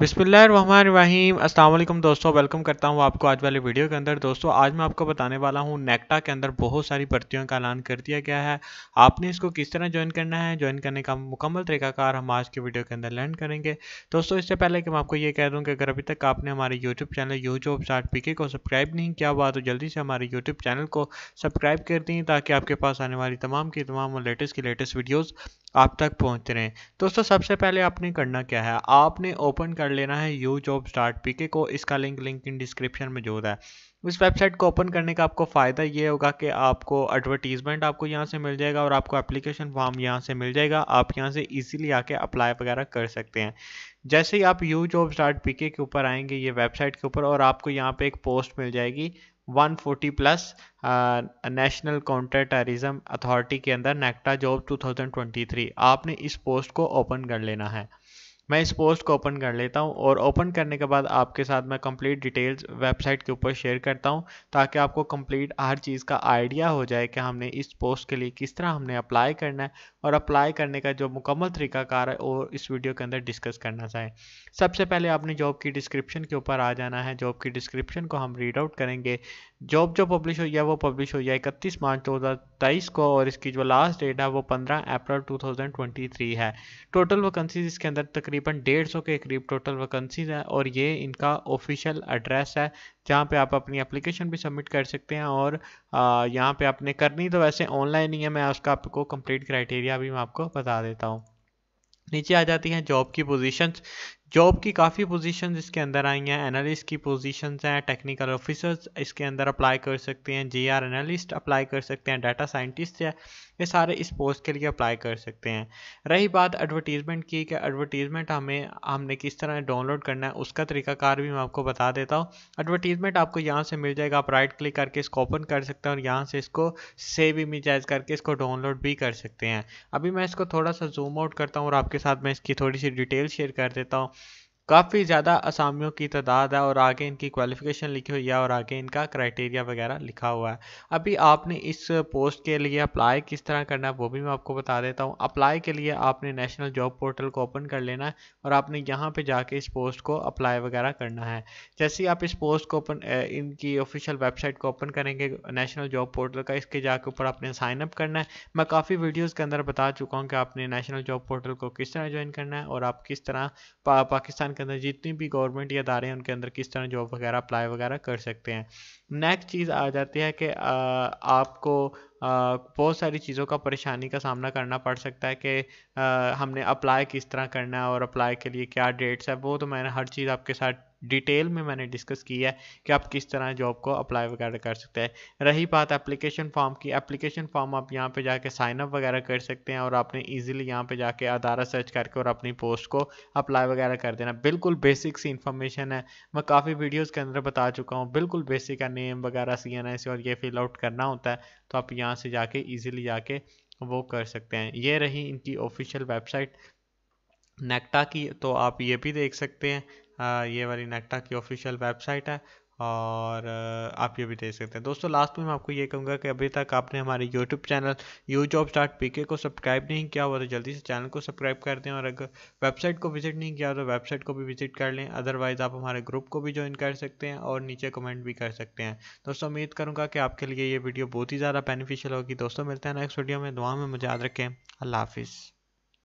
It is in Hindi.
बिसमीम अल्लाम दोस्तों वेलकम करता हूं आपको आज वाले वीडियो के अंदर दोस्तों आज मैं आपको बताने वाला हूं नेक्टा के अंदर बहुत सारी भर्तियों का ऐलान कर दिया गया है आपने इसको किस तरह ज्वाइन करना है ज्वाइन करने का मुकम्मल तरीकाकार हम आज के वीडियो के अंदर लर्न करेंगे दोस्तों इससे पहले कि मैं आपको ये कह दूँ कि अगर अभी तक आपने हमारे YouTube channel YouTube start PK को सब्सक्राइब नहीं किया हुआ तो जल्दी से हमारे यूट्यूब चैनल को सब्सक्राइब कर दें ताकि आपके पास आने वाली तमाम की तमाम लेटेस्ट की लेटेस्ट वीडियोज़ आप तक पहुंच रहे हैं दोस्तों सबसे पहले आपने करना क्या है आपने ओपन कर लेना है यू जॉब स्टार्ट पीके को इसका लिंक लिंक इन डिस्क्रिप्शन में मौजूद है उस वेबसाइट को ओपन करने का आपको फ़ायदा ये होगा कि आपको एडवर्टीज़मेंट आपको यहाँ से मिल जाएगा और आपको एप्लीकेशन फॉर्म यहाँ से मिल जाएगा आप यहाँ से ईजीली आके अप्लाई वगैरह कर सकते हैं जैसे ही आप यू जॉब स्टार्ट पीके के ऊपर आएंगे ये वेबसाइट के ऊपर और आपको यहाँ पे एक पोस्ट मिल जाएगी 140 plus national counter terrorism authority के अंदर नेक्टा जॉब 2023 आपने इस पोस्ट को ओपन कर लेना है मैं इस पोस्ट को ओपन कर लेता हूँ और ओपन करने के बाद आपके साथ मैं कंप्लीट डिटेल्स वेबसाइट के ऊपर शेयर करता हूँ ताकि आपको कंप्लीट हर चीज़ का आइडिया हो जाए कि हमने इस पोस्ट के लिए किस तरह हमने अप्लाई करना है और अप्लाई करने का जो मुकम्मल तरीकाकार है और इस वीडियो के अंदर डिस्कस करना चाहें सबसे पहले आपने जॉब की डिस्क्रिप्शन के ऊपर आ जाना है जॉब की डिस्क्रिप्शन को हम रीड आउट करेंगे जॉब जो पब्लिश हो गया वो पब्लिश हो गया इकतीस मार्च दो हज़ार तेईस को और इसकी जो लास्ट डेट है वो पंद्रह April two thousand twenty three है टोटल वैकेंसीज इसके अंदर तकरीबन तकरीबन डेढ़ सौ के करीब टोटल वैकेंसीज हैं और ये इनका ऑफिशियल एड्रेस है जहाँ पे आप अपनी एप्लीकेशन भी सबमिट कर सकते हैं और यहाँ पे आपने करनी तो वैसे ऑनलाइन ही है मैं उसका आपको कंप्लीट क्राइटेरिया भी मैं आपको बता देता हूँ नीचे आ जाती हैं जॉब की पोजीशंस जॉब की काफ़ी पोजीशंस इसके अंदर आई हैं एनालिस्ट की पोजीशंस हैं टेक्निकल ऑफिसर्स इसके अंदर अप्लाई कर सकते हैं जीआर आर एनालिस्ट अप्लाई कर सकते हैं डाटा साइंटिस्ट है ये सारे इस पोस्ट के लिए अप्लाई कर सकते हैं रही बात एडवर्टीज़मेंट की कि एडवर्टीज़मेंट हमें हमने किस तरह डाउनलोड करना है उसका तरीकाकार भी मैं आपको बता देता हूँ एडवर्टीज़मेंट आपको यहाँ से मिल जाएगा आप राइट क्लिक करके इसको ओपन कर सकते हैं और यहाँ से इसको सेव इमेज एज करके इसको डाउनलोड भी कर सकते हैं अभी मैं इसको थोड़ा सा जूम आउट करता हूँ और आपके साथ मैं इसकी थोड़ी सी डिटेल शेयर कर देता हूँ काफ़ी ज़्यादा असामियों की तादाद है और आगे इनकी क्वालिफिकेशन लिखी हुई है और आगे इनका क्राइटेरिया वगैरह लिखा हुआ है अभी आपने इस पोस्ट के लिए अप्लाई किस तरह करना है वो भी मैं आपको बता देता हूँ अप्लाई के लिए आपने नेशनल जॉब पोर्टल को ओपन कर लेना है और आपने यहाँ पर जाके इस पोस्ट को अप्लाई वगैरह करना है जैसे ही आप इस पोस्ट को ओपन इनकी ऑफिशियल वेबसाइट को ओपन करेंगे नेशनल जॉब पोर्टल का इसके जाके ऊपर आपने साइनअप करना है मैं काफ़ी वीडियोज़ के अंदर बता चुका हूँ कि आपने नेशनल जॉब पोर्टल को किस तरह ज्वाइन करना है और आप किस तरह पा, पाकिस्तान के अंदर जितनी भी गवर्नमेंट या अदारे हैं उनके अंदर किस तरह जॉब वगैरह अप्लाई वगैरह कर सकते हैं नेक्स्ट चीज़ आ जाती है कि आपको बहुत सारी चीज़ों का परेशानी का सामना करना पड़ सकता है कि हमने अप्लाई किस तरह करना है और अप्लाई के लिए क्या डेट्स है वो तो मैंने हर चीज़ आपके साथ डिटेल में मैंने डिस्कस की है कि आप किस तरह जॉब को अप्लाई वगैरह कर सकते हैं रही बात एप्लीकेशन फॉर्म की एप्लीकेशन फॉर्म आप यहाँ पे जाके साइन अप वगैरह कर सकते हैं और आपने इजीली यहाँ पे जाके अदारा सर्च करके और अपनी पोस्ट को अप्लाई वगैरह कर देना बिल्कुल बेसिक सी इन्फॉर्मेशन है मैं काफ़ी वीडियोज़ के अंदर बता चुका हूँ बिल्कुल बेसिक है नेम वगैरह सी एन एस और ये फिल आउट करना होता है तो आप यहाँ से जाके ईजिली जाके वो कर सकते हैं ये रही इनकी ऑफिशियल वेबसाइट नेक्टा की तो आप ये भी देख सकते हैं ये वाली नेक्टा की ऑफिशियल वेबसाइट है और आप ये भी देख सकते हैं दोस्तों लास्ट में मैं आपको ये कहूँगा कि अभी तक आपने हमारे YouTube channel U job start P को सब्सक्राइब नहीं किया हुआ तो जल्दी से चैनल को सब्सक्राइब कर दें और अगर वेबसाइट को विजिट नहीं किया तो वेबसाइट को भी विजिट कर लें अदरवाइज़ आप हमारे ग्रुप को भी ज्वाइन कर सकते हैं और नीचे कमेंट भी कर सकते हैं दोस्तों उम्मीद करूँगा कि आपके लिए ये वीडियो बहुत ही ज़्यादा बेनिफिशियल होगी दोस्तों मिलते हैं नेक्स्ट वीडियो में दुआ में मुझे याद रखें अल्लाह हाफिज़